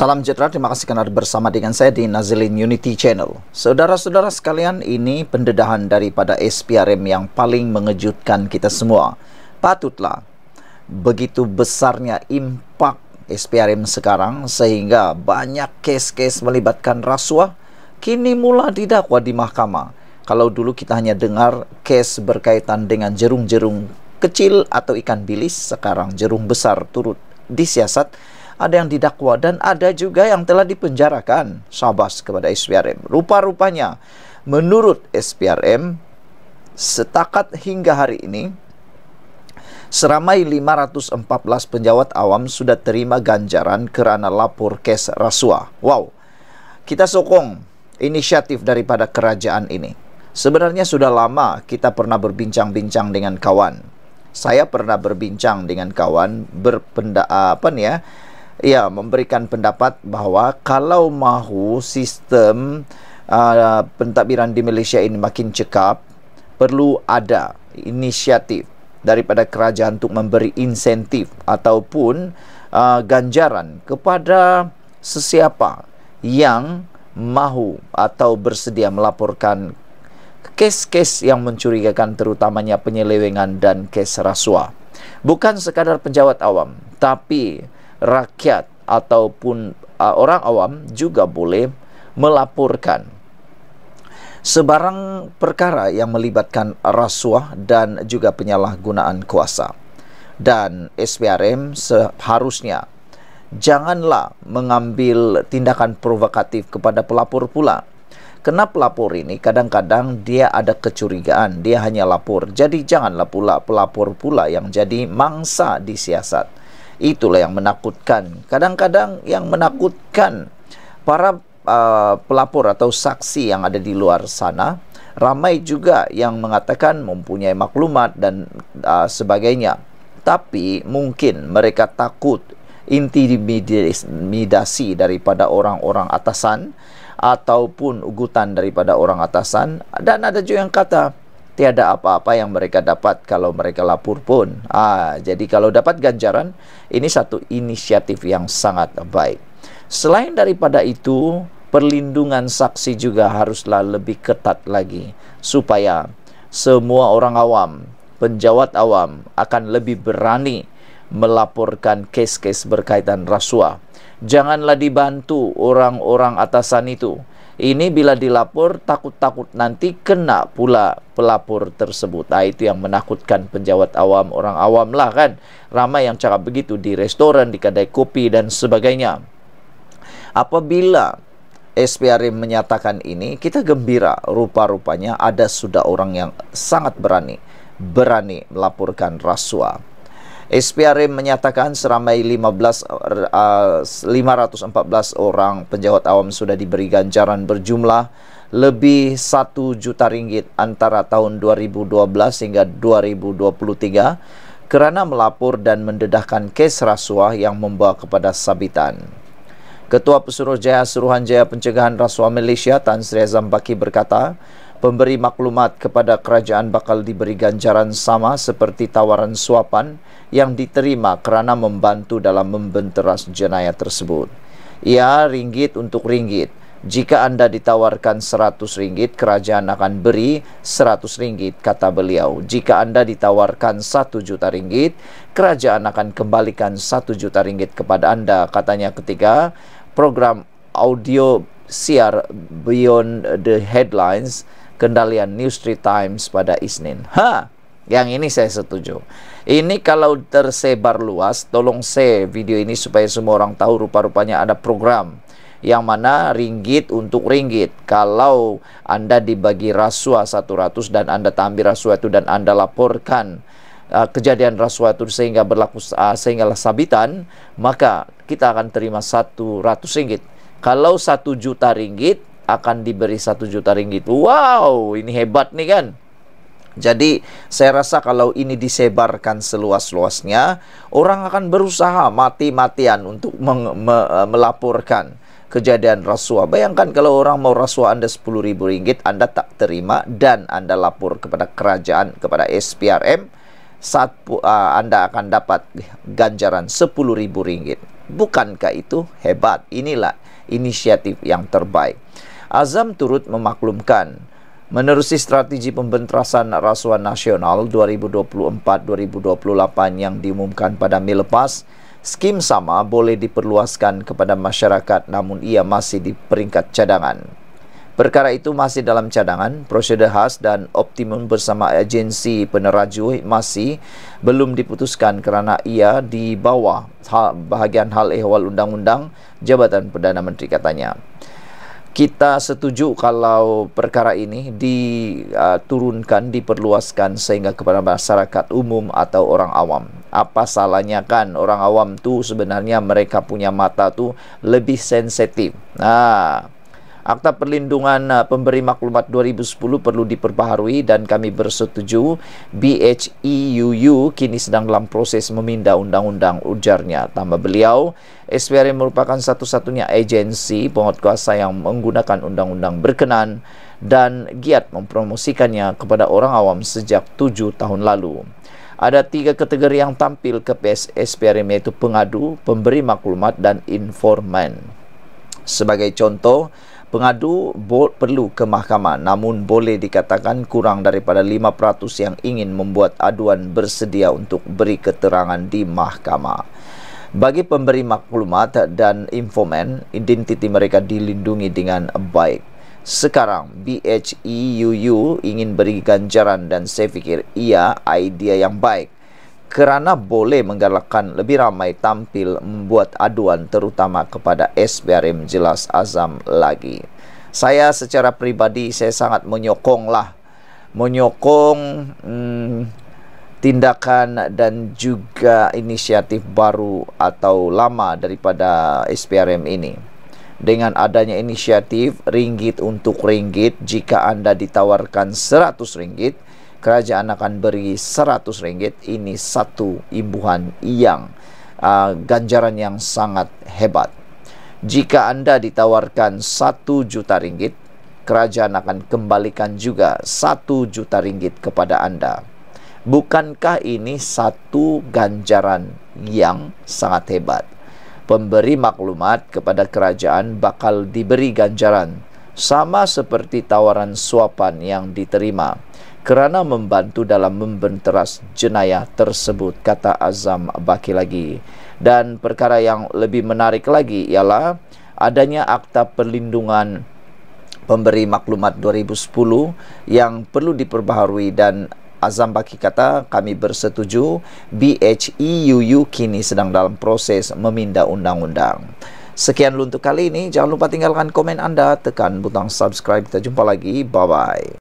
Salam sejahtera, terima kasih kerana bersama dengan saya di Nazilin Unity Channel. Saudara-saudara sekalian, ini pendedahan daripada SPRM yang paling mengejutkan kita semua. Patutlah, begitu besarnya impak SPRM sekarang sehingga banyak kes-kes melibatkan rasuah, kini mula didakwa di mahkamah. Kalau dulu kita hanya dengar kes berkaitan dengan jerung-jerung kecil atau ikan bilis, sekarang jerung besar turut disiasat, ada yang didakwa dan ada juga yang telah dipenjarakan Sabas kepada SPRM. Rupa-rupanya menurut SPRM setakat hingga hari ini seramai 514 penjawat awam sudah terima ganjaran kerana lapor kes rasuah. Wow. Kita sokong inisiatif daripada kerajaan ini. Sebenarnya sudah lama kita pernah berbincang-bincang dengan kawan. Saya pernah berbincang dengan kawan berpenda apa nih ya? ya memberikan pendapat bahawa kalau mahu sistem uh, pentadbiran di Malaysia ini makin cekap perlu ada inisiatif daripada kerajaan untuk memberi insentif ataupun uh, ganjaran kepada sesiapa yang mahu atau bersedia melaporkan kes-kes yang mencurigakan terutamanya penyelewengan dan kes rasuah bukan sekadar penjawat awam tapi rakyat ataupun uh, orang awam juga boleh melaporkan sebarang perkara yang melibatkan rasuah dan juga penyalahgunaan kuasa dan SPRM seharusnya janganlah mengambil tindakan provokatif kepada pelapor pula kenapa pelapor ini kadang-kadang dia ada kecurigaan dia hanya lapor jadi janganlah pula pelapor pula yang jadi mangsa disiasat itulah yang menakutkan kadang-kadang yang menakutkan para uh, pelapor atau saksi yang ada di luar sana ramai juga yang mengatakan mempunyai maklumat dan uh, sebagainya tapi mungkin mereka takut intimidasi daripada orang-orang atasan ataupun ugutan daripada orang atasan dan ada juga yang kata tiada apa-apa yang mereka dapat kalau mereka lapor pun. Ah, jadi kalau dapat ganjaran, ini satu inisiatif yang sangat baik. Selain daripada itu, perlindungan saksi juga haruslah lebih ketat lagi supaya semua orang awam, penjawat awam akan lebih berani melaporkan kes-kes berkaitan rasuah. Janganlah dibantu orang-orang atasan itu ini bila dilapor takut-takut nanti kena pula pelapor tersebut. Nah, itu yang menakutkan penjawat awam, orang awam lah kan. Ramai yang cakap begitu di restoran, di kedai kopi dan sebagainya. Apabila SPR menyatakan ini, kita gembira rupa-rupanya ada sudah orang yang sangat berani berani melaporkan rasuah. SPRM menyatakan seramai 15 514 uh, orang penjawat awam sudah diberi ganjaran berjumlah lebih 1 juta ringgit antara tahun 2012 hingga 2023 kerana melapor dan mendedahkan kes rasuah yang membawa kepada sabitan. Ketua Pesuruhjaya Suruhanjaya Pencegahan Rasuah Malaysia Tan Sri Azam Baki berkata, pemberi maklumat kepada kerajaan bakal diberi ganjaran sama seperti tawaran suapan yang diterima kerana membantu dalam membenteras jenayah tersebut. Ia ringgit untuk ringgit. Jika anda ditawarkan seratus ringgit, kerajaan akan beri seratus ringgit, kata beliau. Jika anda ditawarkan satu juta ringgit, kerajaan akan kembalikan satu juta ringgit kepada anda, katanya ketika program audio siar Beyond the Headlines kendalian New Street Times pada Isnin. Ha, yang ini saya setuju. Ini kalau tersebar luas, tolong share video ini supaya semua orang tahu rupa-rupanya ada program yang mana ringgit untuk ringgit. Kalau Anda dibagi rasuah 100 dan Anda tampil rasuah itu dan Anda laporkan uh, kejadian rasuah itu sehingga berlaku uh, sehingga sabitan, maka kita akan terima 100 ringgit. Kalau 1 juta ringgit akan diberi satu juta ringgit. Wow, ini hebat nih kan. Jadi saya rasa kalau ini disebarkan seluas-luasnya, orang akan berusaha mati-matian untuk me eh, melaporkan kejadian rasuah. Bayangkan kalau orang mau rasuah Anda sepuluh ribu ringgit, Anda tak terima dan Anda lapor kepada kerajaan, kepada SPRM, saat uh, Anda akan dapat ganjaran sepuluh ribu ringgit. Bukankah itu hebat? Inilah inisiatif yang terbaik. Azam turut memaklumkan menerusi strategi pembentrasan rasuah nasional 2024-2028 yang diumumkan pada Mei lepas skim sama boleh diperluaskan kepada masyarakat namun ia masih di peringkat cadangan Perkara itu masih dalam cadangan, prosedur khas dan optimum bersama agensi peneraju masih belum diputuskan kerana ia di bawah bahagian hal ehwal undang-undang Jabatan Perdana Menteri katanya kita setuju kalau perkara ini diturunkan, diperluaskan sehingga kepada masyarakat umum atau orang awam. Apa salahnya kan orang awam tu sebenarnya mereka punya mata tu lebih sensitif. Nah, Akta Perlindungan uh, Pemberi Maklumat 2010 perlu diperbaharui dan kami bersetuju BHEUU kini sedang dalam proses meminda undang-undang ujarnya. Tambah beliau, SPRM merupakan satu-satunya agensi kuasa yang menggunakan undang-undang berkenan dan giat mempromosikannya kepada orang awam sejak tujuh tahun lalu. Ada tiga kategori yang tampil ke PSSPRM yaitu pengadu, pemberi maklumat dan informan. Sebagai contoh, Pengadu bot perlu ke mahkamah namun boleh dikatakan kurang daripada 5% yang ingin membuat aduan bersedia untuk beri keterangan di mahkamah. Bagi pemberi maklumat dan informan, identiti mereka dilindungi dengan baik. Sekarang BHEUU ingin beri ganjaran dan saya fikir ia idea yang baik kerana boleh menggalakkan lebih ramai tampil membuat aduan terutama kepada SBRM jelas azam lagi. Saya secara pribadi saya sangat menyokong lah menyokong hmm, tindakan dan juga inisiatif baru atau lama daripada SPRM ini. Dengan adanya inisiatif ringgit untuk ringgit jika anda ditawarkan 100 ringgit kerajaan akan beri seratus ringgit ini satu imbuhan yang uh, ganjaran yang sangat hebat jika anda ditawarkan satu juta ringgit kerajaan akan kembalikan juga satu juta ringgit kepada anda bukankah ini satu ganjaran yang sangat hebat pemberi maklumat kepada kerajaan bakal diberi ganjaran sama seperti tawaran suapan yang diterima kerana membantu dalam membenteras jenayah tersebut kata Azam Baki lagi dan perkara yang lebih menarik lagi ialah adanya akta perlindungan pemberi maklumat 2010 yang perlu diperbaharui dan Azam Baki kata kami bersetuju BHEUU kini sedang dalam proses meminda undang-undang. Sekian untuk kali ini. Jangan lupa tinggalkan komen anda, tekan butang subscribe. Kita jumpa lagi. Bye-bye.